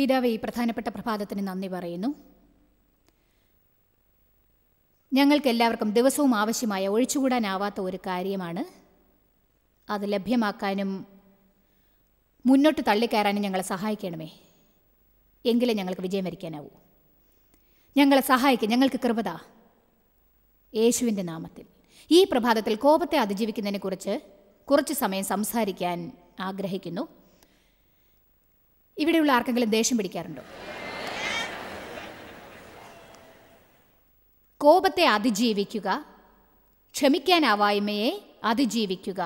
പിതാവ് ഈ പ്രധാനപ്പെട്ട പ്രഭാതത്തിന് നന്ദി പറയുന്നു ഞങ്ങൾക്കെല്ലാവർക്കും ദിവസവും ആവശ്യമായ ഒഴിച്ചുകൂടാനാവാത്ത ഒരു കാര്യമാണ് അത് ലഭ്യമാക്കാനും മുന്നോട്ട് തള്ളിക്കയറാനും ഞങ്ങളെ സഹായിക്കണമേ എങ്കിലേ ഞങ്ങൾക്ക് വിജയം വരിക്കാനാവൂ ഞങ്ങളെ സഹായിക്കും ഞങ്ങൾക്ക് കൃപത യേശുവിൻ്റെ നാമത്തിൽ ഈ പ്രഭാതത്തിൽ കോപത്തെ അതിജീവിക്കുന്നതിനെക്കുറിച്ച് കുറച്ച് സമയം സംസാരിക്കാൻ ആഗ്രഹിക്കുന്നു ഇവിടെയുള്ള ആർക്കെങ്കിലും ദേഷ്യം പിടിക്കാറുണ്ടോ കോപത്തെ അതിജീവിക്കുക ക്ഷമിക്കാനാവായ്മയെ അതിജീവിക്കുക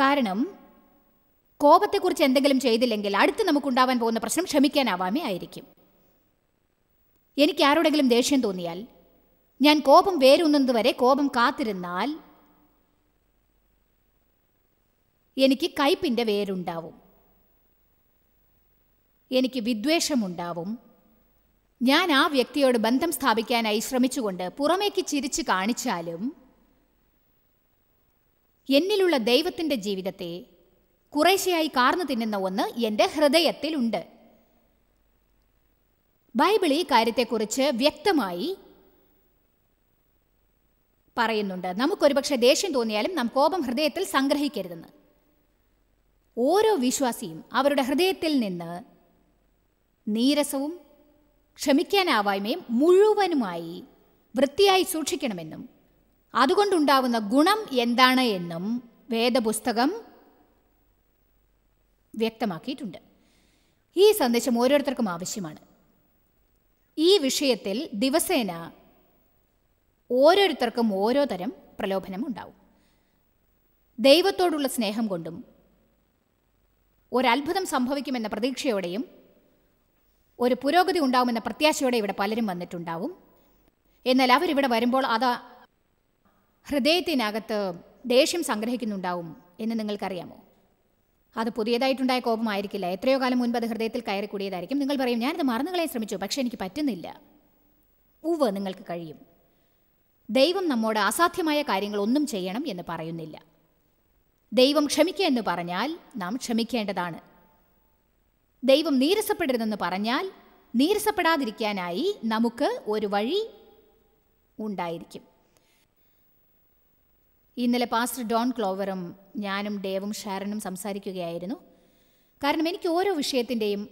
കാരണം കോപത്തെക്കുറിച്ച് എന്തെങ്കിലും ചെയ്തില്ലെങ്കിൽ അടുത്ത് നമുക്കുണ്ടാവാൻ പോകുന്ന പ്രശ്നം ക്ഷമിക്കാനാവാമേ ആയിരിക്കും എനിക്ക് ആരോടെങ്കിലും ദേഷ്യം തോന്നിയാൽ ഞാൻ കോപം വേരുന്നത് വരെ കോപം കാത്തിരുന്നാൽ എനിക്ക് കയ്പിൻ്റെ വേരുണ്ടാവും എനിക്ക് വിദ്വേഷമുണ്ടാവും ഞാൻ ആ വ്യക്തിയോട് ബന്ധം സ്ഥാപിക്കാനായി ശ്രമിച്ചുകൊണ്ട് പുറമേക്ക് ചിരിച്ച് കാണിച്ചാലും എന്നിലുള്ള ദൈവത്തിൻ്റെ ജീവിതത്തെ കുറേശ്ശയായി കാർന്നു തിന്നുന്ന ഒന്ന് എൻ്റെ ഹൃദയത്തിലുണ്ട് ബൈബിൾ ഈ കാര്യത്തെക്കുറിച്ച് വ്യക്തമായി പറയുന്നുണ്ട് നമുക്കൊരുപക്ഷെ ദേഷ്യം തോന്നിയാലും നാം കോപം ഹൃദയത്തിൽ സംഗ്രഹിക്കരുതെന്ന് ഓരോ വിശ്വാസിയും അവരുടെ ഹൃദയത്തിൽ നിന്ന് നീരസവും ക്ഷമിക്കാനാവായ്മയും മുഴുവനുമായി വൃത്തിയായി സൂക്ഷിക്കണമെന്നും അതുകൊണ്ടുണ്ടാവുന്ന ഗുണം എന്താണ് എന്നും വേദപുസ്തകം വ്യക്തമാക്കിയിട്ടുണ്ട് ഈ സന്ദേശം ഓരോരുത്തർക്കും ആവശ്യമാണ് ഈ വിഷയത്തിൽ ദിവസേന ഓരോരുത്തർക്കും ഓരോ തരം പ്രലോഭനം ഉണ്ടാവും ദൈവത്തോടുള്ള സ്നേഹം കൊണ്ടും ഒരത്ഭുതം സംഭവിക്കുമെന്ന പ്രതീക്ഷയോടെയും ഒരു പുരോഗതി ഉണ്ടാവുമെന്ന പ്രത്യാശയോടെ ഇവിടെ പലരും വന്നിട്ടുണ്ടാവും എന്നാൽ അവരിവിടെ വരുമ്പോൾ അത് ഹൃദയത്തിനകത്ത് ദേഷ്യം സംഗ്രഹിക്കുന്നുണ്ടാവും എന്ന് നിങ്ങൾക്കറിയാമോ അത് പുതിയതായിട്ടുണ്ടായ കോപമായിരിക്കില്ല എത്രയോ കാലം മുൻപ് അത് ഹൃദയത്തിൽ കയറി കൂടിയതായിരിക്കും നിങ്ങൾ പറയും ഞാനത് മറന്നുകളയാൻ ശ്രമിച്ചു പക്ഷേ എനിക്ക് പറ്റുന്നില്ല ഉവ് നിങ്ങൾക്ക് കഴിയും ദൈവം നമ്മോട് അസാധ്യമായ കാര്യങ്ങൾ ഒന്നും ചെയ്യണം എന്ന് പറയുന്നില്ല ദൈവം ക്ഷമിക്കുക എന്ന് പറഞ്ഞാൽ നാം ക്ഷമിക്കേണ്ടതാണ് ദൈവം നീരസപ്പെടരുതെന്ന് പറഞ്ഞാൽ നീരസപ്പെടാതിരിക്കാനായി നമുക്ക് ഒരു വഴി ഉണ്ടായിരിക്കും ഇന്നലെ പാസ്റ്റർ ഡോൺ ക്ലോവറും ഞാനും ഡേവും ഷാരനും സംസാരിക്കുകയായിരുന്നു കാരണം എനിക്ക് ഓരോ വിഷയത്തിൻ്റെയും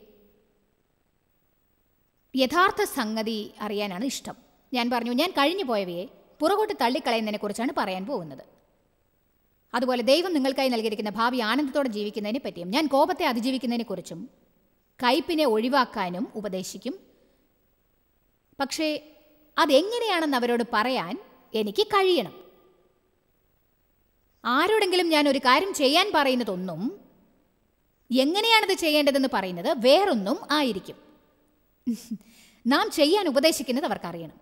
യഥാർത്ഥ സംഗതി അറിയാനാണ് ഇഷ്ടം ഞാൻ പറഞ്ഞു ഞാൻ കഴിഞ്ഞു പോയവയെ പുറകോട്ട് തള്ളിക്കളയുന്നതിനെക്കുറിച്ചാണ് പറയാൻ പോകുന്നത് അതുപോലെ ദൈവം നിങ്ങൾക്കായി നൽകിയിരിക്കുന്ന ഭാവി ആനന്ദത്തോടെ ജീവിക്കുന്നതിനെ പറ്റിയും ഞാൻ കോപത്തെ അതിജീവിക്കുന്നതിനെക്കുറിച്ചും കയ്പിനെ ഒഴിവാക്കാനും ഉപദേശിക്കും പക്ഷേ അതെങ്ങനെയാണെന്ന് അവരോട് പറയാൻ എനിക്ക് കഴിയണം ആരോടെങ്കിലും ഞാൻ ഒരു കാര്യം ചെയ്യാൻ പറയുന്നതൊന്നും എങ്ങനെയാണത് ചെയ്യേണ്ടതെന്ന് പറയുന്നത് വേറൊന്നും ആയിരിക്കും നാം ചെയ്യാൻ ഉപദേശിക്കുന്നത് അവർക്കറിയണം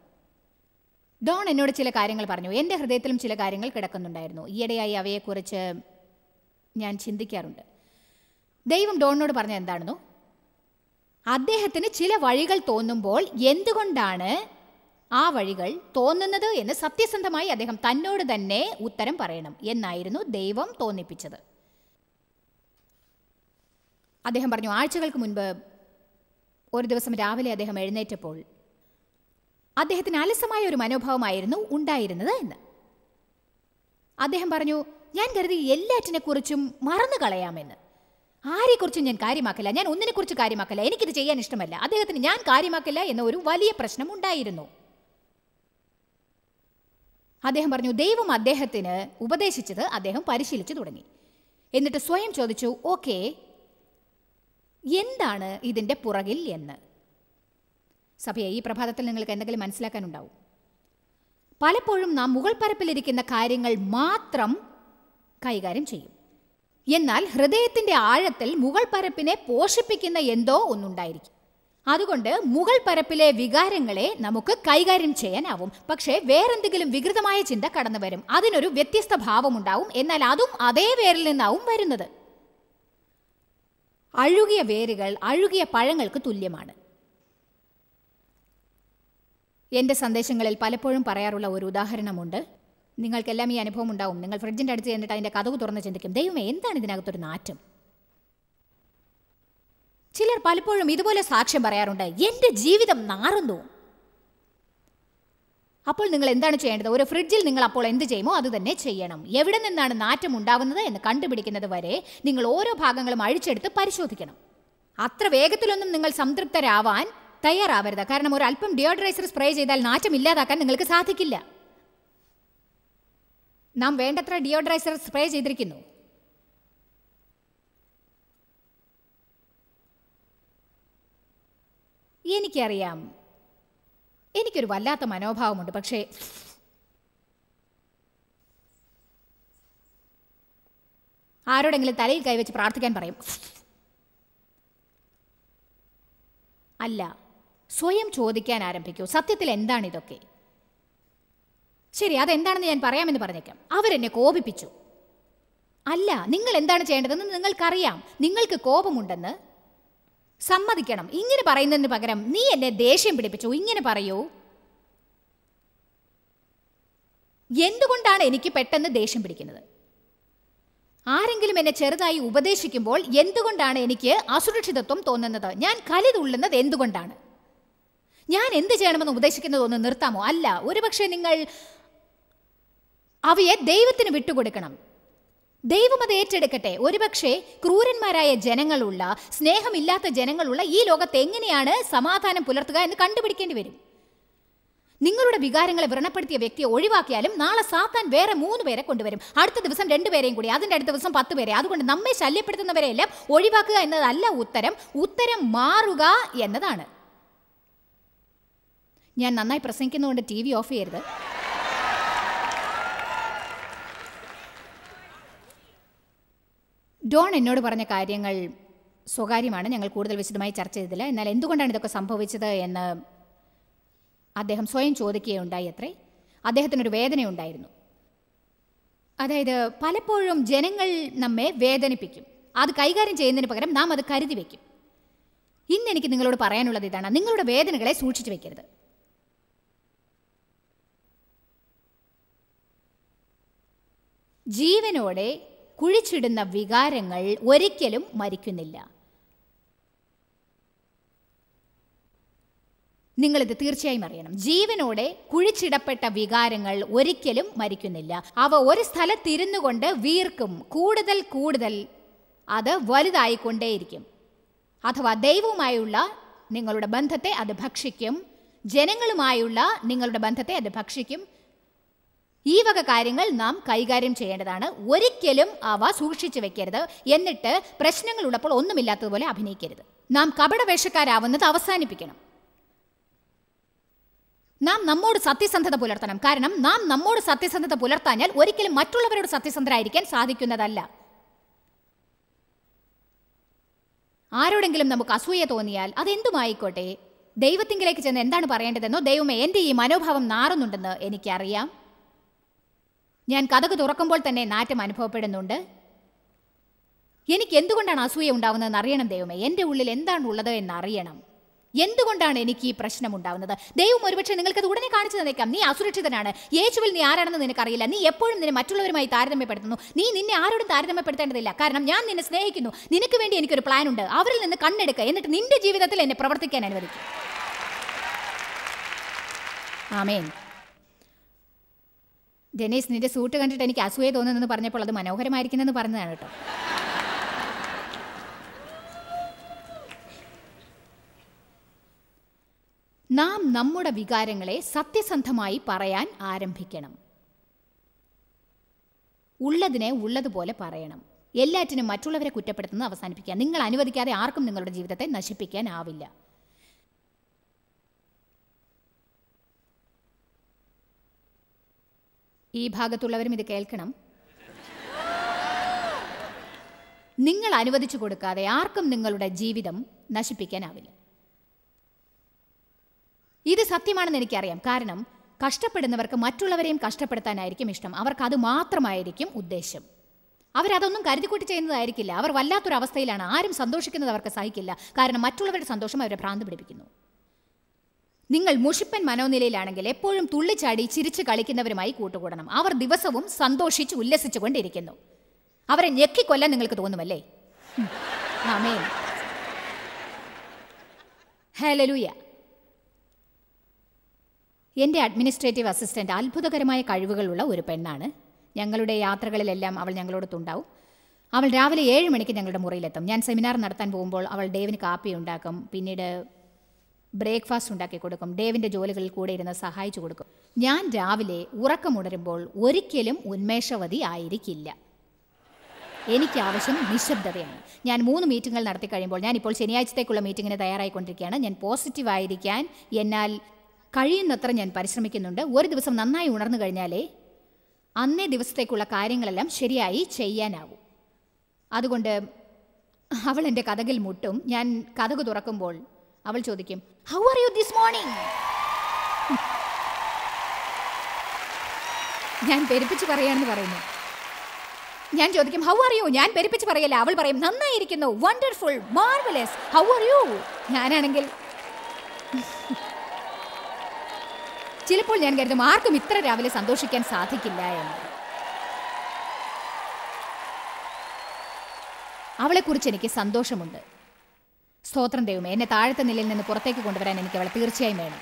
ഡോൺ എന്നോട് ചില കാര്യങ്ങൾ പറഞ്ഞു എൻ്റെ ഹൃദയത്തിലും ചില കാര്യങ്ങൾ കിടക്കുന്നുണ്ടായിരുന്നു ഈയിടെയായി അവയെക്കുറിച്ച് ഞാൻ ചിന്തിക്കാറുണ്ട് ദൈവം ഡോണിനോട് പറഞ്ഞ എന്താണെന്നോ അദ്ദേഹത്തിന് ചില വഴികൾ തോന്നുമ്പോൾ എന്തുകൊണ്ടാണ് ആ വഴികൾ തോന്നുന്നത് എന്ന് സത്യസന്ധമായി അദ്ദേഹം തന്നോട് തന്നെ ഉത്തരം പറയണം എന്നായിരുന്നു ദൈവം തോന്നിപ്പിച്ചത് അദ്ദേഹം പറഞ്ഞു ആഴ്ചകൾക്ക് മുൻപ് ഒരു ദിവസം രാവിലെ അദ്ദേഹം എഴുന്നേറ്റപ്പോൾ അദ്ദേഹത്തിന് അലസമായ ഒരു മനോഭാവമായിരുന്നു ഉണ്ടായിരുന്നത് എന്ന് അദ്ദേഹം പറഞ്ഞു ഞാൻ കരുതി എല്ലാറ്റിനെക്കുറിച്ചും മറന്നു കളയാമെന്ന് ആരെക്കുറിച്ചും ഞാൻ കാര്യമാക്കില്ല ഞാൻ കുറിച്ച് കാര്യമാക്കില്ല എനിക്കിത് ചെയ്യാൻ ഇഷ്ടമല്ല അദ്ദേഹത്തിന് ഞാൻ കാര്യമാക്കില്ല എന്ന ഒരു വലിയ പ്രശ്നം ഉണ്ടായിരുന്നു അദ്ദേഹം പറഞ്ഞു ദൈവം അദ്ദേഹത്തിന് ഉപദേശിച്ചത് അദ്ദേഹം പരിശീലിച്ചു തുടങ്ങി എന്നിട്ട് സ്വയം ചോദിച്ചു ഓക്കെ എന്താണ് ഇതിൻ്റെ പുറകിൽ എന്ന് സഭയെ ഈ പ്രഭാതത്തിൽ നിങ്ങൾക്ക് എന്തെങ്കിലും മനസ്സിലാക്കാനുണ്ടാവും പലപ്പോഴും നാം മുകൾ പരപ്പിലിരിക്കുന്ന കാര്യങ്ങൾ മാത്രം കൈകാര്യം ചെയ്യും എന്നാൽ ഹൃദയത്തിന്റെ ആഴത്തിൽ മുഗൾ പരപ്പിനെ പോഷിപ്പിക്കുന്ന എന്തോ ഒന്നുണ്ടായിരിക്കും അതുകൊണ്ട് മുഗൾ പരപ്പിലെ വികാരങ്ങളെ നമുക്ക് കൈകാര്യം ചെയ്യാനാവും പക്ഷേ വേറെന്തെങ്കിലും വികൃതമായ ചിന്ത കടന്നു വരും അതിനൊരു വ്യത്യസ്ത ഭാവമുണ്ടാവും എന്നാൽ അതും അതേ വേരിൽ നിന്നാവും വരുന്നത് അഴുകിയ വേരുകൾ അഴുകിയ പഴങ്ങൾക്ക് തുല്യമാണ് എൻ്റെ സന്ദേശങ്ങളിൽ പലപ്പോഴും പറയാറുള്ള ഒരു ഉദാഹരണമുണ്ട് നിങ്ങൾക്കെല്ലാം ഈ അനുഭവം ഉണ്ടാവും നിങ്ങൾ ഫ്രിഡ്ജിൻ്റെ അടുത്ത് ചെന്നിട്ട് അതിൻ്റെ കഥവ് തുറന്ന് ചിന്തിക്കും ദൈവമേ എന്താണ് ഇതിനകത്തൊരു നാറ്റം ചിലർ പലപ്പോഴും ഇതുപോലെ സാക്ഷ്യം പറയാറുണ്ട് എൻ്റെ ജീവിതം നാറുന്നു അപ്പോൾ നിങ്ങൾ എന്താണ് ചെയ്യേണ്ടത് ഒരു ഫ്രിഡ്ജിൽ നിങ്ങൾ അപ്പോൾ എന്ത് ചെയ്യുമോ അത് തന്നെ ചെയ്യണം എവിടെ നിന്നാണ് നാറ്റം ഉണ്ടാവുന്നത് എന്ന് കണ്ടുപിടിക്കുന്നത് വരെ നിങ്ങൾ ഓരോ ഭാഗങ്ങളും അഴിച്ചെടുത്ത് പരിശോധിക്കണം അത്ര വേഗത്തിലൊന്നും നിങ്ങൾ സംതൃപ്തരാവാൻ തയ്യാറാവരുത് കാരണം ഒരു അല്പം ഡിയോഡറൈസർ സ്പ്രേ ചെയ്താൽ നാറ്റം ഇല്ലാതാക്കാൻ നിങ്ങൾക്ക് സാധിക്കില്ല നാം വേണ്ടത്ര ഡിയോഡ്രൈസർ സ്പ്രേ ചെയ്തിരിക്കുന്നു എനിക്കറിയാം എനിക്കൊരു വല്ലാത്ത മനോഭാവമുണ്ട് പക്ഷേ ആരോടെങ്കിലും തലയിൽ കൈവച്ച് പ്രാർത്ഥിക്കാൻ പറയും അല്ല സ്വയം ചോദിക്കാൻ ആരംഭിക്കൂ സത്യത്തിൽ എന്താണിതൊക്കെ ശരി അതെന്താണെന്ന് ഞാൻ പറയാമെന്ന് പറഞ്ഞേക്കാം അവരെന്നെ കോപിപ്പിച്ചു അല്ല നിങ്ങൾ എന്താണ് ചെയ്യേണ്ടതെന്ന് നിങ്ങൾക്കറിയാം നിങ്ങൾക്ക് കോപമുണ്ടെന്ന് സമ്മതിക്കണം ഇങ്ങനെ പറയുന്നതിന് പകരം നീ എന്നെ ദേഷ്യം പിടിപ്പിച്ചു ഇങ്ങനെ പറയൂ എന്തുകൊണ്ടാണ് എനിക്ക് പെട്ടെന്ന് ദേഷ്യം പിടിക്കുന്നത് ആരെങ്കിലും എന്നെ ചെറുതായി ഉപദേശിക്കുമ്പോൾ എന്തുകൊണ്ടാണ് എനിക്ക് അസുരക്ഷിതത്വം തോന്നുന്നത് ഞാൻ കലി തുള്ളുന്നത് എന്തുകൊണ്ടാണ് ഞാൻ എന്ത് ചെയ്യണമെന്ന് ഉപദേശിക്കുന്നതൊന്ന് നിർത്താമോ അല്ല ഒരുപക്ഷെ നിങ്ങൾ അവയെ ദൈവത്തിന് വിട്ടുകൊടുക്കണം ദൈവം അത് ഏറ്റെടുക്കട്ടെ ഒരുപക്ഷെ ക്രൂരന്മാരായ ജനങ്ങളുള്ള സ്നേഹമില്ലാത്ത ജനങ്ങളുള്ള ഈ ലോകത്ത് എങ്ങനെയാണ് സമാധാനം പുലർത്തുക എന്ന് കണ്ടുപിടിക്കേണ്ടി വരും നിങ്ങളുടെ വികാരങ്ങളെ വ്രണപ്പെടുത്തിയ വ്യക്തിയെ ഒഴിവാക്കിയാലും നാളെ സാത്താൻ വേറെ മൂന്ന് പേരെ കൊണ്ടുവരും അടുത്ത ദിവസം രണ്ടുപേരെയും കൂടി അതിൻ്റെ അടുത്ത ദിവസം പത്ത് പേരെ അതുകൊണ്ട് നമ്മെ ശല്യപ്പെടുത്തുന്നവരെയെല്ലാം ഒഴിവാക്കുക എന്നതല്ല ഉത്തരം ഉത്തരം മാറുക എന്നതാണ് ഞാൻ നന്നായി പ്രസംഗിക്കുന്നതുകൊണ്ട് ടി വി ഓഫ് ചെയ്യരുത് ഡോൺ എന്നോട് പറഞ്ഞ കാര്യങ്ങൾ സ്വകാര്യമാണ് ഞങ്ങൾ കൂടുതൽ വിശദമായി ചർച്ച ചെയ്തില്ല എന്നാൽ എന്തുകൊണ്ടാണ് ഇതൊക്കെ സംഭവിച്ചത് എന്ന് അദ്ദേഹം സ്വയം ചോദിക്കുകയുണ്ടായി അത്രേ അദ്ദേഹത്തിനൊരു വേദനയുണ്ടായിരുന്നു അതായത് പലപ്പോഴും ജനങ്ങൾ നമ്മെ വേദനിപ്പിക്കും അത് കൈകാര്യം ചെയ്യുന്നതിന് പകരം നാം അത് കരുതി വയ്ക്കും ഇന്ന് എനിക്ക് നിങ്ങളോട് പറയാനുള്ളത് ഇതാണ് നിങ്ങളുടെ വേദനകളെ സൂക്ഷിച്ചു വയ്ക്കരുത് ജീവനോടെ കുഴിച്ചിടുന്ന വികാരങ്ങൾ ഒരിക്കലും മരിക്കുന്നില്ല നിങ്ങളിത് തീർച്ചയായും അറിയണം ജീവനോടെ കുഴിച്ചിടപ്പെട്ട വികാരങ്ങൾ ഒരിക്കലും മരിക്കുന്നില്ല അവ ഒരു സ്ഥലത്തിരുന്നു കൊണ്ട് വീർക്കും കൂടുതൽ കൂടുതൽ അത് വലുതായിക്കൊണ്ടേയിരിക്കും അഥവാ ദൈവവുമായുള്ള നിങ്ങളുടെ ബന്ധത്തെ അത് ഭക്ഷിക്കും ജനങ്ങളുമായുള്ള നിങ്ങളുടെ ബന്ധത്തെ അത് ഭക്ഷിക്കും ഈ വക കാര്യങ്ങൾ നാം കൈകാര്യം ചെയ്യേണ്ടതാണ് ഒരിക്കലും അവ സൂക്ഷിച്ചു വെക്കരുത് എന്നിട്ട് പ്രശ്നങ്ങൾ ഉള്ളപ്പോൾ ഒന്നുമില്ലാത്തതുപോലെ അഭിനയിക്കരുത് നാം കപടവേഷക്കാരാവുന്നത് അവസാനിപ്പിക്കണം നാം നമ്മോട് സത്യസന്ധത പുലർത്തണം കാരണം നാം നമ്മോട് സത്യസന്ധത പുലർത്താഞ്ഞാൽ ഒരിക്കലും മറ്റുള്ളവരോട് സത്യസന്ധരായിരിക്കാൻ സാധിക്കുന്നതല്ല ആരോടെങ്കിലും നമുക്ക് അസൂയ തോന്നിയാൽ അതെന്തുമായിക്കോട്ടെ ദൈവത്തിങ്കിലേക്ക് ചെന്ന് എന്താണ് പറയേണ്ടതെന്നോ ദൈവമേ എൻ്റെ ഈ മനോഭാവം നാറുന്നുണ്ടെന്ന് എനിക്കറിയാം ഞാൻ കഥക് തുറക്കുമ്പോൾ തന്നെ നാറ്റം അനുഭവപ്പെടുന്നുണ്ട് എനിക്ക് എന്തുകൊണ്ടാണ് അസൂയ ഉണ്ടാവുന്നതെന്ന് അറിയണം ദൈവമേ എൻ്റെ ഉള്ളിൽ എന്താണ് ഉള്ളത് എന്നറിയണം എന്തുകൊണ്ടാണ് എനിക്ക് ഈ പ്രശ്നം ഉണ്ടാവുന്നത് ദൈവം ഒരുപക്ഷെ നിങ്ങൾക്കത് ഉടനെ കാണിച്ചു തന്നേക്കാം നീ അസുരക്ഷിതനാണ് യേശുവിൽ നീ ആരാണെന്ന് നിനക്കറിയില്ല നീ എപ്പോഴും നിന്നെ മറ്റുള്ളവരുമായി താരതമ്യപ്പെടുത്തുന്നു നീ നിന്നെ ആരോടും താരതമ്യപ്പെടുത്തേണ്ടതില്ല കാരണം ഞാൻ നിന്നെ സ്നേഹിക്കുന്നു നിനക്ക് വേണ്ടി എനിക്കൊരു പ്ലാൻ ഉണ്ട് അവരിൽ നിന്ന് കണ്ണെടുക്കുക എന്നിട്ട് നിന്റെ ജീവിതത്തിൽ എന്നെ പ്രവർത്തിക്കാൻ അനുവദിക്കും ആമേൻ ജനീസ് നിന്റെ സൂട്ട് കണ്ടിട്ട് എനിക്ക് അസൂയ തോന്നുന്നെന്ന് പറഞ്ഞപ്പോൾ അത് മനോഹരമായിരിക്കുന്നെന്ന് പറഞ്ഞതാണ് കേട്ടോ നാം നമ്മുടെ വികാരങ്ങളെ സത്യസന്ധമായി പറയാൻ ആരംഭിക്കണം ഉള്ളതിനെ ഉള്ളതുപോലെ പറയണം എല്ലാറ്റിനും മറ്റുള്ളവരെ കുറ്റപ്പെടുത്തുന്നത് അവസാനിപ്പിക്കുക നിങ്ങൾ അനുവദിക്കാതെ ആർക്കും നിങ്ങളുടെ ജീവിതത്തെ നശിപ്പിക്കാനാവില്ല ഈ ഭാഗത്തുള്ളവരും ഇത് കേൾക്കണം നിങ്ങൾ അനുവദിച്ചു കൊടുക്കാതെ ആർക്കും നിങ്ങളുടെ ജീവിതം നശിപ്പിക്കാനാവില്ല ഇത് സത്യമാണെന്ന് എനിക്കറിയാം കാരണം കഷ്ടപ്പെടുന്നവർക്ക് മറ്റുള്ളവരെയും കഷ്ടപ്പെടുത്താനായിരിക്കും ഇഷ്ടം അവർക്ക് അത് മാത്രമായിരിക്കും ഉദ്ദേശം അവരതൊന്നും കരുതിക്കൂട്ടി ചെയ്യുന്നതായിരിക്കില്ല അവർ വല്ലാത്തൊരവസ്ഥയിലാണ് ആരും സന്തോഷിക്കുന്നത് അവർക്ക് സഹിക്കില്ല കാരണം മറ്റുള്ളവരുടെ സന്തോഷം അവരെ ഭ്രാന്ത് പിടിപ്പിക്കുന്നു നിങ്ങൾ മുഷിപ്പൻ മനോനിലയിലാണെങ്കിൽ എപ്പോഴും തുള്ളിച്ചാടി ചിരിച്ചു കളിക്കുന്നവരുമായി കൂട്ടുകൂടണം അവർ ദിവസവും സന്തോഷിച്ച് ഉല്ലസിച്ചുകൊണ്ടിരിക്കുന്നു അവരെ ഞെക്കിക്കൊല്ലാൻ നിങ്ങൾക്ക് തോന്നുമല്ലേ ആമേ ഹലലൂയ എൻ്റെ അഡ്മിനിസ്ട്രേറ്റീവ് അസിസ്റ്റൻ്റ് അത്ഭുതകരമായ കഴിവുകളുള്ള ഒരു പെണ്ണാണ് ഞങ്ങളുടെ യാത്രകളിലെല്ലാം അവൾ ഞങ്ങളോടൊത്തുണ്ടാവും അവൾ രാവിലെ ഏഴ് മണിക്ക് ഞങ്ങളുടെ മുറിയിലെത്തും ഞാൻ സെമിനാർ നടത്താൻ പോകുമ്പോൾ അവൾ ഡേവിന് കാപ്പി ഉണ്ടാക്കും പിന്നീട് ബ്രേക്ക്ഫാസ്റ്റ് ഉണ്ടാക്കി കൊടുക്കും ഡേവിൻ്റെ ജോലികളിൽ കൂടെ ഇരുന്ന് സഹായിച്ചു കൊടുക്കും ഞാൻ രാവിലെ ഉറക്കമുണരുമ്പോൾ ഒരിക്കലും ഉന്മേഷവതി ആയിരിക്കില്ല എനിക്ക് ആവശ്യം നിശബ്ദതയാണ് ഞാൻ മൂന്ന് മീറ്റിങ്ങുകൾ നടത്തി കഴിയുമ്പോൾ ഞാൻ ഇപ്പോൾ ശനിയാഴ്ചത്തേക്കുള്ള മീറ്റിങ്ങിന് തയ്യാറായിക്കൊണ്ടിരിക്കുകയാണ് ഞാൻ പോസിറ്റീവായിരിക്കാൻ എന്നാൽ കഴിയുന്നത്ര ഞാൻ പരിശ്രമിക്കുന്നുണ്ട് ഒരു ദിവസം നന്നായി ഉണർന്നു കഴിഞ്ഞാലേ അന്നേ ദിവസത്തേക്കുള്ള കാര്യങ്ങളെല്ലാം ശരിയായി ചെയ്യാനാവും അതുകൊണ്ട് അവൾ എൻ്റെ കഥകിൽ മുട്ടും ഞാൻ കഥകു തുറക്കുമ്പോൾ അവൾ ചോദിക്കും how are you this morning ഞാൻ പെരുപ്പിച്ച് പറയാണെന്ന് പറയുന്നു ഞാൻ ചോദിക്കും ഹൗ ആർ യു ഞാൻ പെരുപ്പിച്ച് പറയല്ല അവൾ പറയും നന്നായിരിക്കുന്നു wonderful marvellous how are you ഞാനാണെങ്കിൽ ചിലപ്പോൾ ഞാൻ കരുതും ആർക്കും ഇത്ര രാവിലെ സന്തോഷിക്കാൻ സാധിക്കില്ല എന്ന് അവളെക്കുറിച്ച് എനിക്ക് സന്തോഷമുണ്ട് സ്തോത്രം ദൈവമേ എന്നെ താഴത്തെ നിലയിൽ നിന്ന് പുറത്തേക്ക് കൊണ്ടുവരാൻ എനിക്ക് അവളെ തീർച്ചയായും വേണം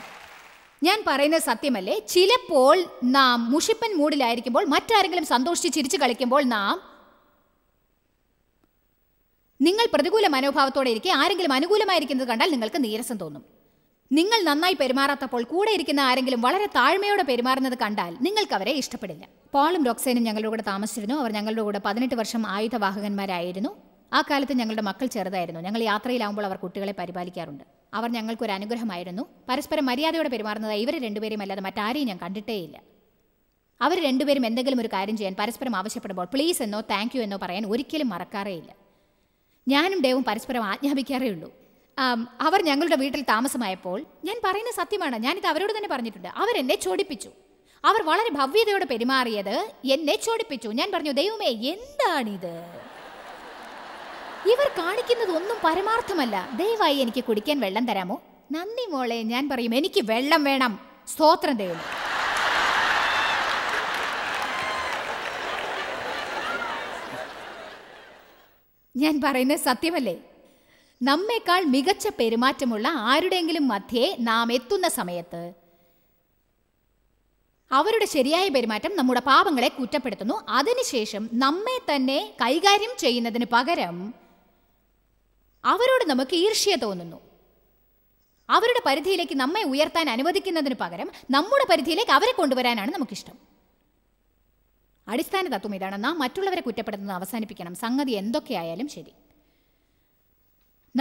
ഞാൻ പറയുന്നത് സത്യമല്ലേ ചിലപ്പോൾ നാം മുഷിപ്പൻ മൂഡിലായിരിക്കുമ്പോൾ മറ്റാരെങ്കിലും സന്തോഷിച്ച് ചിരിച്ചു കളിക്കുമ്പോൾ നാം നിങ്ങൾ പ്രതികൂല മനോഭാവത്തോടെ ഇരിക്കെ ആരെങ്കിലും അനുകൂലമായിരിക്കുന്നത് കണ്ടാൽ നിങ്ങൾക്ക് നീരസം തോന്നും നിങ്ങൾ നന്നായി പെരുമാറാത്തപ്പോൾ കൂടെ ഇരിക്കുന്ന ആരെങ്കിലും വളരെ താഴ്മയോടെ പെരുമാറുന്നത് കണ്ടാൽ നിങ്ങൾക്ക് അവരെ ഇഷ്ടപ്പെടില്ല പോളും റോക്സേനും ഞങ്ങളുടെ കൂടെ താമസിച്ചിരുന്നു അവർ ഞങ്ങളുടെ കൂടെ പതിനെട്ട് വർഷം ആയുധവാഹകന്മാരായിരുന്നു ആ കാലത്ത് ഞങ്ങളുടെ മക്കൾ ചെറുതായിരുന്നു ഞങ്ങൾ യാത്രയിലാവുമ്പോൾ അവർ കുട്ടികളെ പരിപാലിക്കാറുണ്ട് അവർ ഞങ്ങൾക്കൊരു അനുഗ്രഹമായിരുന്നു പരസ്പരം മര്യാദയോടെ പെരുമാറുന്നതായി ഇവരെ രണ്ടുപേരും അല്ലാതെ മറ്റാരെയും ഞാൻ കണ്ടിട്ടേയില്ല അവർ രണ്ടുപേരും എന്തെങ്കിലും ഒരു കാര്യം ചെയ്യാൻ പരസ്പരം ആവശ്യപ്പെടുമ്പോൾ പ്ലീസ് എന്നോ താങ്ക് യു എന്നോ പറയാൻ ഒരിക്കലും മറക്കാറേയില്ല ഞാനും ഡേവും പരസ്പരം ആജ്ഞാപിക്കാറേ ഉള്ളൂ അവർ ഞങ്ങളുടെ വീട്ടിൽ താമസമായപ്പോൾ ഞാൻ പറയുന്ന സത്യമാണ് ഞാനിത് അവരോട് തന്നെ പറഞ്ഞിട്ടുണ്ട് അവരെന്നെ ചോടിപ്പിച്ചു അവർ വളരെ ഭവ്യതയോടെ പെരുമാറിയത് എന്നെ ചോടിപ്പിച്ചു ഞാൻ പറഞ്ഞു ദൈവമേ എന്താണിത് ഇവർ കാണിക്കുന്നത് ഒന്നും പരമാർത്ഥമല്ല ദയവായി എനിക്ക് കുടിക്കാൻ വെള്ളം തരാമോ നന്ദി മോളെ ഞാൻ പറയും എനിക്ക് വെള്ളം വേണം സ്തോത്രം ദൈവം ഞാൻ പറയുന്നത് സത്യമല്ലേ നമ്മേക്കാൾ മികച്ച പെരുമാറ്റമുള്ള ആരുടെയെങ്കിലും മധ്യേ നാം എത്തുന്ന സമയത്ത് അവരുടെ ശരിയായ പെരുമാറ്റം നമ്മുടെ പാപങ്ങളെ കുറ്റപ്പെടുത്തുന്നു അതിനുശേഷം നമ്മെ തന്നെ കൈകാര്യം ചെയ്യുന്നതിന് പകരം അവരോട് നമുക്ക് ഈർഷ്യ തോന്നുന്നു അവരുടെ പരിധിയിലേക്ക് നമ്മെ ഉയർത്താൻ അനുവദിക്കുന്നതിന് പകരം നമ്മുടെ പരിധിയിലേക്ക് അവരെ കൊണ്ടുവരാനാണ് നമുക്കിഷ്ടം അടിസ്ഥാന തത്വം ഇതാണ് നാം മറ്റുള്ളവരെ കുറ്റപ്പെടുത്തുന്നത് അവസാനിപ്പിക്കണം സംഗതി എന്തൊക്കെയായാലും ശരി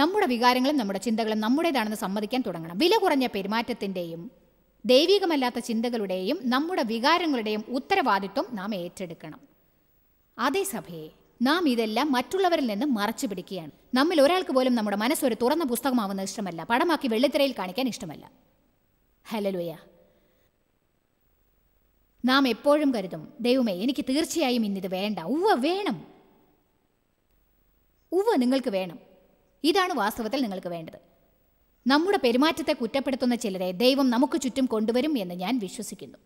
നമ്മുടെ വികാരങ്ങളും നമ്മുടെ ചിന്തകളും നമ്മുടേതാണെന്ന് സമ്മതിക്കാൻ തുടങ്ങണം വില കുറഞ്ഞ പെരുമാറ്റത്തിൻ്റെയും ദൈവികമല്ലാത്ത ചിന്തകളുടെയും നമ്മുടെ വികാരങ്ങളുടെയും ഉത്തരവാദിത്വം നാം ഏറ്റെടുക്കണം അതേ സഭയെ നാം ഇതെല്ലാം മറ്റുള്ളവരിൽ നിന്ന് മറച്ചു പിടിക്കുകയാണ് നമ്മിൽ ഒരാൾക്ക് പോലും നമ്മുടെ മനസ്സൊരു തുറന്ന പുസ്തകമാവുന്നത് ഇഷ്ടമല്ല പടമാക്കി വെള്ളിത്തിരയിൽ കാണിക്കാൻ ഇഷ്ടമല്ല ഹലലുയ നാം എപ്പോഴും കരുതും ദൈവമേ എനിക്ക് തീർച്ചയായും ഇന്നിത് വേണ്ട ഉവ്വ വേണം ഉവ്വ നിങ്ങൾക്ക് വേണം ഇതാണ് വാസ്തവത്തിൽ നിങ്ങൾക്ക് വേണ്ടത് നമ്മുടെ പെരുമാറ്റത്തെ കുറ്റപ്പെടുത്തുന്ന ചിലരെ ദൈവം നമുക്ക് ചുറ്റും കൊണ്ടുവരും എന്ന് ഞാൻ വിശ്വസിക്കുന്നു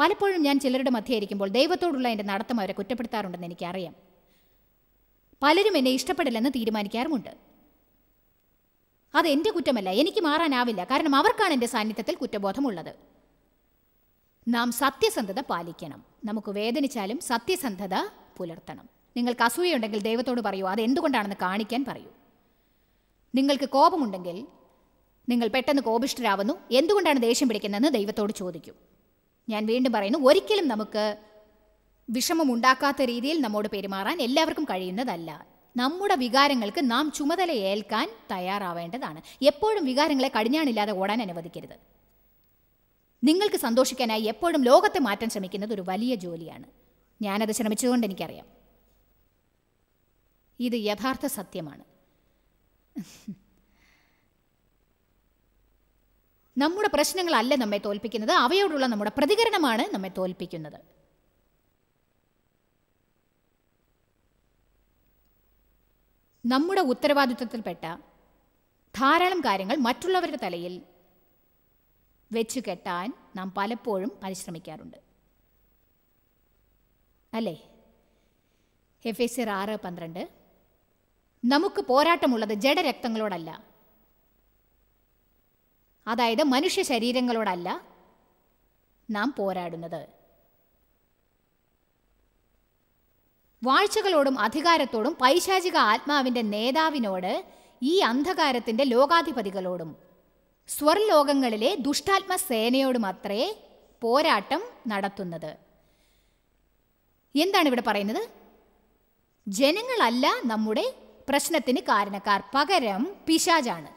പലപ്പോഴും ഞാൻ ചിലരുടെ മധ്യയായിരിക്കുമ്പോൾ ദൈവത്തോടുള്ള എൻ്റെ നടത്തം അവരെ കുറ്റപ്പെടുത്താറുണ്ടെന്ന് എനിക്കറിയാം പലരും എന്നെ ഇഷ്ടപ്പെടില്ലെന്ന് തീരുമാനിക്കാറുമുണ്ട് അത് എൻ്റെ കുറ്റമല്ല എനിക്ക് മാറാനാവില്ല കാരണം അവർക്കാണ് എൻ്റെ സാന്നിധ്യത്തിൽ കുറ്റബോധമുള്ളത് നാം സത്യസന്ധത പാലിക്കണം നമുക്ക് വേദനിച്ചാലും സത്യസന്ധത പുലർത്തണം നിങ്ങൾക്ക് അസൂയുണ്ടെങ്കിൽ ദൈവത്തോട് പറയൂ അത് എന്തുകൊണ്ടാണെന്ന് കാണിക്കാൻ പറയൂ നിങ്ങൾക്ക് കോപമുണ്ടെങ്കിൽ നിങ്ങൾ പെട്ടെന്ന് കോപിഷ്ഠരാവുന്നു എന്തുകൊണ്ടാണ് ദേഷ്യം പിടിക്കുന്നതെന്ന് ദൈവത്തോട് ചോദിക്കൂ ഞാൻ വീണ്ടും പറയുന്നു ഒരിക്കലും നമുക്ക് വിഷമം ഉണ്ടാക്കാത്ത രീതിയിൽ നമ്മോട് പെരുമാറാൻ എല്ലാവർക്കും കഴിയുന്നതല്ല നമ്മുടെ വികാരങ്ങൾക്ക് നാം ചുമതല ഏൽക്കാൻ തയ്യാറാവേണ്ടതാണ് എപ്പോഴും വികാരങ്ങളെ കടിഞ്ഞാണില്ലാതെ ഓടാൻ അനുവദിക്കരുത് നിങ്ങൾക്ക് സന്തോഷിക്കാനായി എപ്പോഴും ലോകത്തെ മാറ്റാൻ ശ്രമിക്കുന്നത് ഒരു വലിയ ജോലിയാണ് ഞാനത് ശ്രമിച്ചതുകൊണ്ട് എനിക്കറിയാം ഇത് യഥാർത്ഥ സത്യമാണ് നമ്മുടെ പ്രശ്നങ്ങളല്ല നമ്മെ തോൽപ്പിക്കുന്നത് അവയോടുള്ള നമ്മുടെ പ്രതികരണമാണ് നമ്മെ തോൽപ്പിക്കുന്നത് നമ്മുടെ ഉത്തരവാദിത്വത്തിൽപ്പെട്ട ധാരാളം കാര്യങ്ങൾ മറ്റുള്ളവരുടെ തലയിൽ വെച്ച് കെട്ടാൻ നാം പലപ്പോഴും പരിശ്രമിക്കാറുണ്ട് അല്ലേ എഫ് എസ് ആറ് പന്ത്രണ്ട് നമുക്ക് പോരാട്ടമുള്ളത് ജഡരക്തങ്ങളോടല്ല അതായത് മനുഷ്യ ശരീരങ്ങളോടല്ല നാം പോരാടുന്നത് വാഴ്ചകളോടും അധികാരത്തോടും പൈശാചിക ആത്മാവിൻ്റെ നേതാവിനോട് ഈ അന്ധകാരത്തിൻ്റെ ലോകാധിപതികളോടും സ്വർലോകങ്ങളിലെ ദുഷ്ടാത്മ അത്രേ പോരാട്ടം നടത്തുന്നത് എന്താണ് ഇവിടെ പറയുന്നത് ജനങ്ങളല്ല നമ്മുടെ പ്രശ്നത്തിന് കാരണക്കാർ പകരം പിശാജാണ്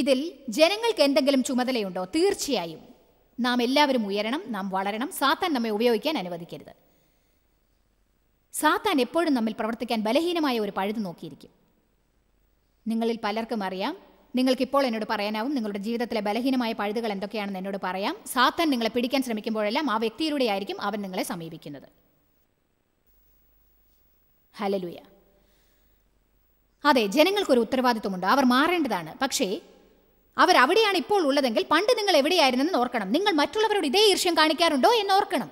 ഇതിൽ ജനങ്ങൾക്ക് എന്തെങ്കിലും ചുമതലയുണ്ടോ തീർച്ചയായും നാം എല്ലാവരും ഉയരണം നാം വളരണം സാത്താൻ നമ്മെ ഉപയോഗിക്കാൻ അനുവദിക്കരുത് സാത്താൻ എപ്പോഴും നമ്മിൽ പ്രവർത്തിക്കാൻ ബലഹീനമായ ഒരു പഴുത് നോക്കിയിരിക്കും നിങ്ങളിൽ പലർക്കും അറിയാം നിങ്ങൾക്കിപ്പോൾ എന്നോട് പറയാനാവും നിങ്ങളുടെ ജീവിതത്തിലെ ബലഹീനമായ പഴുതുകൾ എന്തൊക്കെയാണെന്ന് എന്നോട് പറയാം സാത്താൻ നിങ്ങളെ പിടിക്കാൻ ശ്രമിക്കുമ്പോഴെല്ലാം ആ വ്യക്തിയിലൂടെയായിരിക്കും ആയിരിക്കും അവൻ നിങ്ങളെ സമീപിക്കുന്നത് ഹലലുയ അതെ ജനങ്ങൾക്കൊരു ഉത്തരവാദിത്വമുണ്ട് അവർ മാറേണ്ടതാണ് പക്ഷേ അവർ അവിടെയാണ് ഇപ്പോൾ ഉള്ളതെങ്കിൽ പണ്ട് നിങ്ങൾ എവിടെയായിരുന്നെന്ന് ഓർക്കണം നിങ്ങൾ മറ്റുള്ളവരോട് ഇതേ ഈർഷ്യം കാണിക്കാറുണ്ടോ എന്ന് ഓർക്കണം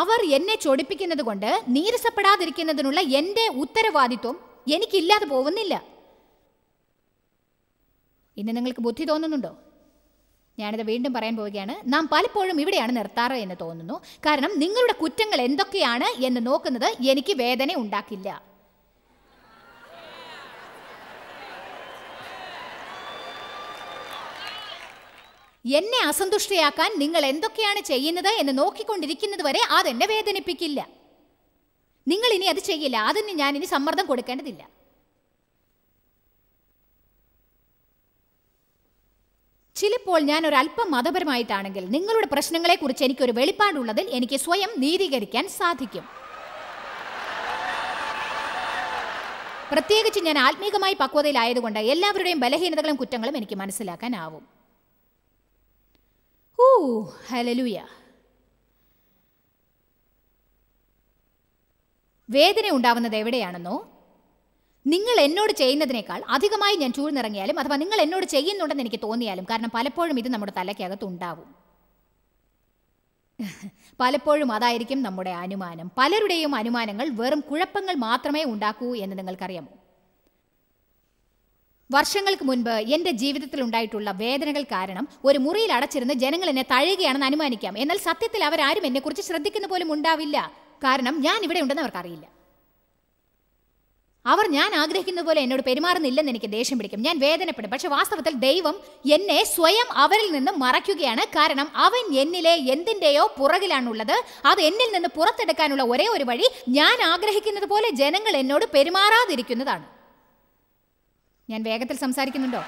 അവർ എന്നെ ചൊടിപ്പിക്കുന്നത് കൊണ്ട് നീരസപ്പെടാതിരിക്കുന്നതിനുള്ള എൻ്റെ ഉത്തരവാദിത്വം എനിക്കില്ലാതെ പോകുന്നില്ല ഇന്ന് നിങ്ങൾക്ക് ബുദ്ധി തോന്നുന്നുണ്ടോ ഞാനിത് വീണ്ടും പറയാൻ പോവുകയാണ് നാം പലപ്പോഴും ഇവിടെയാണ് നിർത്താറ് എന്ന് തോന്നുന്നു കാരണം നിങ്ങളുടെ കുറ്റങ്ങൾ എന്തൊക്കെയാണ് എന്ന് നോക്കുന്നത് എനിക്ക് വേദന ഉണ്ടാക്കില്ല എന്നെ അസന്തുഷ്ടയാക്കാൻ നിങ്ങൾ എന്തൊക്കെയാണ് ചെയ്യുന്നത് എന്ന് നോക്കിക്കൊണ്ടിരിക്കുന്നത് വരെ അതെന്നെ വേദനിപ്പിക്കില്ല നിങ്ങൾ ഇനി അത് ചെയ്യില്ല അതിന് ഞാൻ ഇനി സമ്മർദ്ദം കൊടുക്കേണ്ടതില്ല ചിലപ്പോൾ ഞാൻ ഒരല്പം മതപരമായിട്ടാണെങ്കിൽ നിങ്ങളുടെ പ്രശ്നങ്ങളെക്കുറിച്ച് എനിക്കൊരു വെളിപ്പാടുള്ളതിൽ എനിക്ക് സ്വയം നീതീകരിക്കാൻ സാധിക്കും പ്രത്യേകിച്ച് ഞാൻ ആത്മീകമായി പക്വതയിലായതുകൊണ്ട് എല്ലാവരുടെയും ബലഹീനതകളും കുറ്റങ്ങളും എനിക്ക് മനസ്സിലാക്കാനാവും ഊ hallelujah. വേദന ഉണ്ടാവുന്നത് എവിടെയാണെന്നോ നിങ്ങൾ എന്നോട് ചെയ്യുന്നതിനേക്കാൾ അധികമായി ഞാൻ ചൂഴ്ന്നിറങ്ങിയാലും അഥവാ നിങ്ങൾ എന്നോട് ചെയ്യുന്നുണ്ടെന്ന് എനിക്ക് തോന്നിയാലും കാരണം പലപ്പോഴും ഇത് നമ്മുടെ തലയ്ക്കകത്ത് ഉണ്ടാവും പലപ്പോഴും അതായിരിക്കും നമ്മുടെ അനുമാനം പലരുടെയും അനുമാനങ്ങൾ വെറും കുഴപ്പങ്ങൾ മാത്രമേ ഉണ്ടാക്കൂ എന്ന് നിങ്ങൾക്കറിയാമോ വർഷങ്ങൾക്ക് മുൻപ് എൻ്റെ ജീവിതത്തിൽ ഉണ്ടായിട്ടുള്ള വേദനകൾ കാരണം ഒരു മുറിയിൽ അടച്ചിരുന്ന് ജനങ്ങൾ എന്നെ തഴയുകയാണെന്ന് അനുമാനിക്കാം എന്നാൽ സത്യത്തിൽ അവരാരും എന്നെക്കുറിച്ച് ശ്രദ്ധിക്കുന്ന പോലും ഉണ്ടാവില്ല കാരണം ഞാൻ ഇവിടെ ഉണ്ടെന്ന് അവർക്കറിയില്ല അവർ ഞാൻ ആഗ്രഹിക്കുന്ന പോലെ എന്നോട് പെരുമാറുന്നില്ലെന്ന് എനിക്ക് ദേഷ്യം പിടിക്കും ഞാൻ വേദനപ്പെടും പക്ഷെ വാസ്തവത്തിൽ ദൈവം എന്നെ സ്വയം അവരിൽ നിന്ന് മറയ്ക്കുകയാണ് കാരണം അവൻ എന്നിലെ എന്തിൻ്റെയോ പുറകിലാണുള്ളത് അത് എന്നിൽ നിന്ന് പുറത്തെടുക്കാനുള്ള ഒരേ ഒരു വഴി ഞാൻ ആഗ്രഹിക്കുന്നത് പോലെ ജനങ്ങൾ എന്നോട് പെരുമാറാതിരിക്കുന്നതാണ് ഞാൻ വേഗത്തിൽ സംസാരിക്കുന്നുണ്ടോ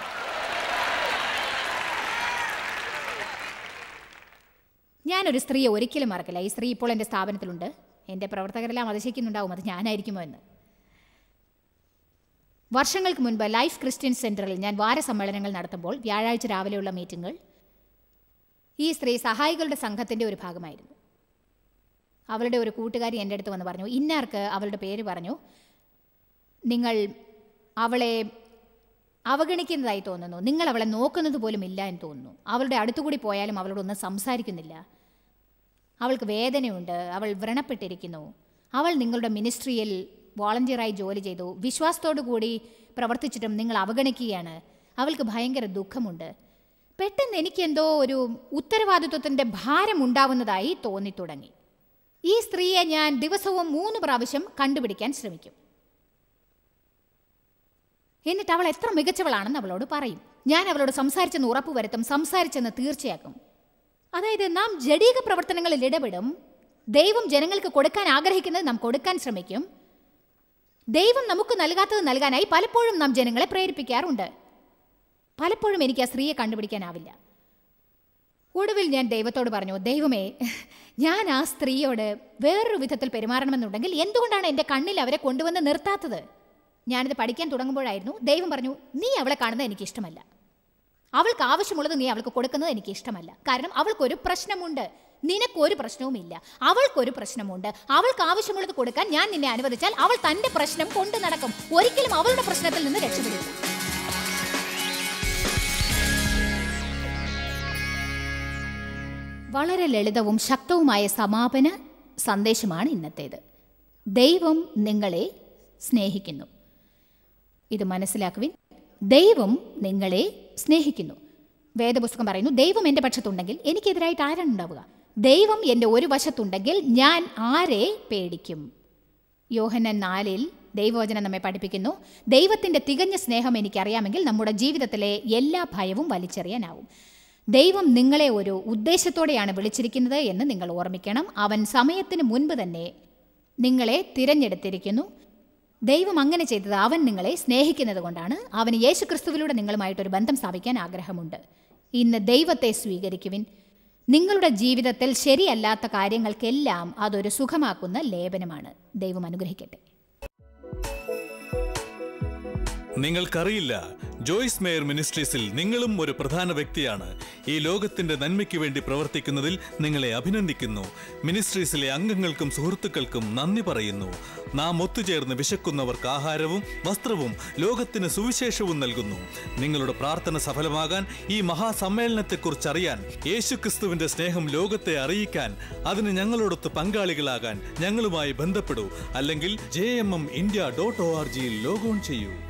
ഞാനൊരു സ്ത്രീയെ ഒരിക്കലും മറക്കില്ല ഈ സ്ത്രീ ഇപ്പോൾ എൻ്റെ സ്ഥാപനത്തിലുണ്ട് എൻ്റെ പ്രവർത്തകരെല്ലാം അതിശയിക്കുന്നുണ്ടാവും അത് ഞാനായിരിക്കുമോ എന്ന് വർഷങ്ങൾക്ക് മുൻപ് ലൈഫ് ക്രിസ്ത്യൻ സെൻറ്ററിൽ ഞാൻ വാരസമ്മേളനങ്ങൾ നടത്തുമ്പോൾ വ്യാഴാഴ്ച രാവിലെയുള്ള മീറ്റിങ്ങുകൾ ഈ സ്ത്രീ സഹായികളുടെ സംഘത്തിൻ്റെ ഒരു ഭാഗമായിരുന്നു അവളുടെ ഒരു കൂട്ടുകാരി എൻ്റെ അടുത്ത് വന്ന് പറഞ്ഞു ഇന്നാർക്ക് അവളുടെ പേര് പറഞ്ഞു നിങ്ങൾ അവളെ അവഗണിക്കുന്നതായി തോന്നുന്നു നിങ്ങൾ അവളെ നോക്കുന്നത് പോലും ഇല്ല എന്ന് തോന്നുന്നു അവളുടെ അടുത്തുകൂടി പോയാലും അവളോടൊന്നും സംസാരിക്കുന്നില്ല അവൾക്ക് വേദനയുണ്ട് അവൾ വ്രണപ്പെട്ടിരിക്കുന്നു അവൾ നിങ്ങളുടെ മിനിസ്ട്രിയിൽ വോളണ്ടിയറായി ജോലി ചെയ്തു വിശ്വാസത്തോടു കൂടി പ്രവർത്തിച്ചിട്ടും നിങ്ങൾ അവഗണിക്കുകയാണ് അവൾക്ക് ഭയങ്കര ദുഃഖമുണ്ട് പെട്ടെന്ന് എനിക്കെന്തോ ഒരു ഉത്തരവാദിത്വത്തിൻ്റെ ഭാരം ഉണ്ടാവുന്നതായി തോന്നിത്തുടങ്ങി ഈ സ്ത്രീയെ ഞാൻ ദിവസവും മൂന്ന് പ്രാവശ്യം കണ്ടുപിടിക്കാൻ ശ്രമിക്കും എന്നിട്ട് അവൾ എത്ര മികച്ചവളാണെന്ന് അവളോട് പറയും ഞാൻ അവളോട് സംസാരിച്ചെന്ന് ഉറപ്പ് വരുത്തും സംസാരിച്ചെന്ന് തീർച്ചയാക്കും അതായത് നാം ജഡീക പ്രവർത്തനങ്ങളിൽ ഇടപെടും ദൈവം ജനങ്ങൾക്ക് കൊടുക്കാൻ ആഗ്രഹിക്കുന്നത് നാം കൊടുക്കാൻ ശ്രമിക്കും ദൈവം നമുക്ക് നൽകാത്തത് നൽകാനായി പലപ്പോഴും നാം ജനങ്ങളെ പ്രേരിപ്പിക്കാറുണ്ട് പലപ്പോഴും എനിക്ക് ആ സ്ത്രീയെ കണ്ടുപിടിക്കാനാവില്ല ഒടുവിൽ ഞാൻ ദൈവത്തോട് പറഞ്ഞു ദൈവമേ ഞാൻ ആ സ്ത്രീയോട് വേറൊരു വിധത്തിൽ പെരുമാറണമെന്നുണ്ടെങ്കിൽ എന്തുകൊണ്ടാണ് എൻ്റെ കണ്ണിൽ അവരെ കൊണ്ടുവന്ന് നിർത്താത്തത് ഞാനിത് പഠിക്കാൻ തുടങ്ങുമ്പോഴായിരുന്നു ദൈവം പറഞ്ഞു നീ അവളെ കാണുന്നത് എനിക്ക് ഇഷ്ടമല്ല അവൾക്ക് ആവശ്യമുള്ളത് നീ അവൾക്ക് കൊടുക്കുന്നത് എനിക്ക് ഇഷ്ടമല്ല കാരണം അവൾക്കൊരു പ്രശ്നമുണ്ട് നിനക്കൊരു പ്രശ്നവുമില്ല അവൾക്കൊരു പ്രശ്നമുണ്ട് അവൾക്ക് ആവശ്യമുള്ളത് കൊടുക്കാൻ ഞാൻ നിന്നെ അനുവദിച്ചാൽ അവൾ തന്റെ പ്രശ്നം കൊണ്ടു നടക്കും ഒരിക്കലും അവളുടെ പ്രശ്നത്തിൽ നിന്ന് രക്ഷപ്പെടില്ല വളരെ ലളിതവും ശക്തവുമായ സമാപന സന്ദേശമാണ് ഇന്നത്തേത് ദൈവം നിങ്ങളെ സ്നേഹിക്കുന്നു ഇത് മനസ്സിലാക്കുവിൻ ദൈവം നിങ്ങളെ സ്നേഹിക്കുന്നു വേദപുസ്തകം പറയുന്നു ദൈവം എൻ്റെ പക്ഷത്തുണ്ടെങ്കിൽ എനിക്കെതിരായിട്ട് ആരാണ് ഉണ്ടാവുക ദൈവം എൻ്റെ ഒരു വശത്തുണ്ടെങ്കിൽ ഞാൻ ആരെ പേടിക്കും യോഹനൻ നാലിൽ ദൈവവചനം നമ്മെ പഠിപ്പിക്കുന്നു ദൈവത്തിൻ്റെ തികഞ്ഞ സ്നേഹം എനിക്കറിയാമെങ്കിൽ നമ്മുടെ ജീവിതത്തിലെ എല്ലാ ഭയവും വലിച്ചെറിയാനാവും ദൈവം നിങ്ങളെ ഒരു ഉദ്ദേശത്തോടെയാണ് വിളിച്ചിരിക്കുന്നത് എന്ന് നിങ്ങൾ ഓർമ്മിക്കണം അവൻ സമയത്തിന് മുൻപ് തന്നെ നിങ്ങളെ തിരഞ്ഞെടുത്തിരിക്കുന്നു ദൈവം അങ്ങനെ ചെയ്തത് അവൻ നിങ്ങളെ സ്നേഹിക്കുന്നത് കൊണ്ടാണ് അവന് ക്രിസ്തുവിലൂടെ നിങ്ങളുമായിട്ടൊരു ബന്ധം സ്ഥാപിക്കാൻ ആഗ്രഹമുണ്ട് ഇന്ന് ദൈവത്തെ സ്വീകരിക്കുവിൻ നിങ്ങളുടെ ജീവിതത്തിൽ ശരിയല്ലാത്ത കാര്യങ്ങൾക്കെല്ലാം അതൊരു സുഖമാക്കുന്ന ലേപനമാണ് ദൈവം അനുഗ്രഹിക്കട്ടെ നിങ്ങൾക്കറിയില്ല ജോയ്സ് മേയർ മിനിസ്ട്രീസിൽ നിങ്ങളും ഒരു പ്രധാന വ്യക്തിയാണ് ഈ ലോകത്തിന്റെ നന്മയ്ക്ക് വേണ്ടി പ്രവർത്തിക്കുന്നതിൽ നിങ്ങളെ അഭിനന്ദിക്കുന്നു മിനിസ്ട്രീസിലെ അംഗങ്ങൾക്കും സുഹൃത്തുക്കൾക്കും നന്ദി പറയുന്നു നാം ഒത്തുചേർന്ന് വിശക്കുന്നവർക്ക് ആഹാരവും വസ്ത്രവും ലോകത്തിന് സുവിശേഷവും നൽകുന്നു നിങ്ങളുടെ പ്രാർത്ഥന സഫലമാകാൻ ഈ മഹാസമ്മേളനത്തെക്കുറിച്ച് അറിയാൻ യേശുക്രിസ്തുവിന്റെ സ്നേഹം ലോകത്തെ അറിയിക്കാൻ അതിന് ഞങ്ങളോടൊത്ത് പങ്കാളികളാകാൻ ഞങ്ങളുമായി ബന്ധപ്പെടൂ അല്ലെങ്കിൽ J M M India dot O R ജിയിൽ ലോഗോൺ ചെയ്യൂ